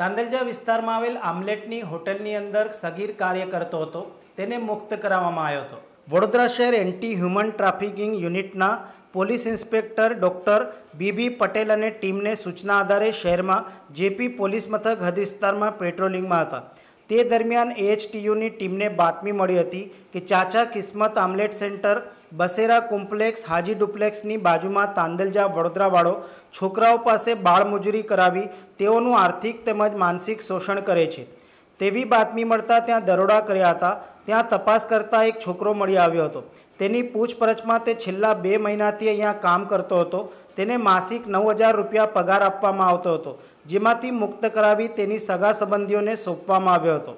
તાંદલજા વિસ્તારમાં આવેલ આમલેટની હોટલની અંદર સગીર કાર્ય કરતો હતો તેને મુક્ત કરાવવામાં આવ્યો હતો વડોદરા શહેર એન્ટી હ્યુમન ટ્રાફિકિંગ યુનિટના police inspector doctor B B Patel અને ટીમને સૂચના આધારે શહેરમાં જેપી પોલીસ મથક હદ વિસ્તારમાં પેટ્રોલિંગમાં હતા તે દરમિયાન એએચટીયુની ટીમને બાતમી મળી હતી કે ચાચા કિસ્મત આમલેટ સેન્ટર બસેરા કોમ્પ્લેક્સ હાજી ડુપ્લેક્સની બાજુમાં તાંદલજા વડોદરાવાળો છોકરાઓ પાસે બાળમજૂરી કરાવી તેઓનું આર્થિક તેમજ માનસિક શોષણ કરે છે તેવી બાતમી મળતા ત્યાં દરોડા કર્યા હતા ત્યાં તપાસ કરતાં એક છોકરો મળી આવ્યો હતો તેની પૂછપરછમાં તે છેલ્લા બે મહિનાથી અહીંયા કામ કરતો હતો તેને માસિક નવ હજાર રૂપિયા પગાર આપવામાં આવતો હતો જેમાંથી મુક્ત કરાવી તેની સગા સંબંધીઓને સોંપવામાં આવ્યો હતો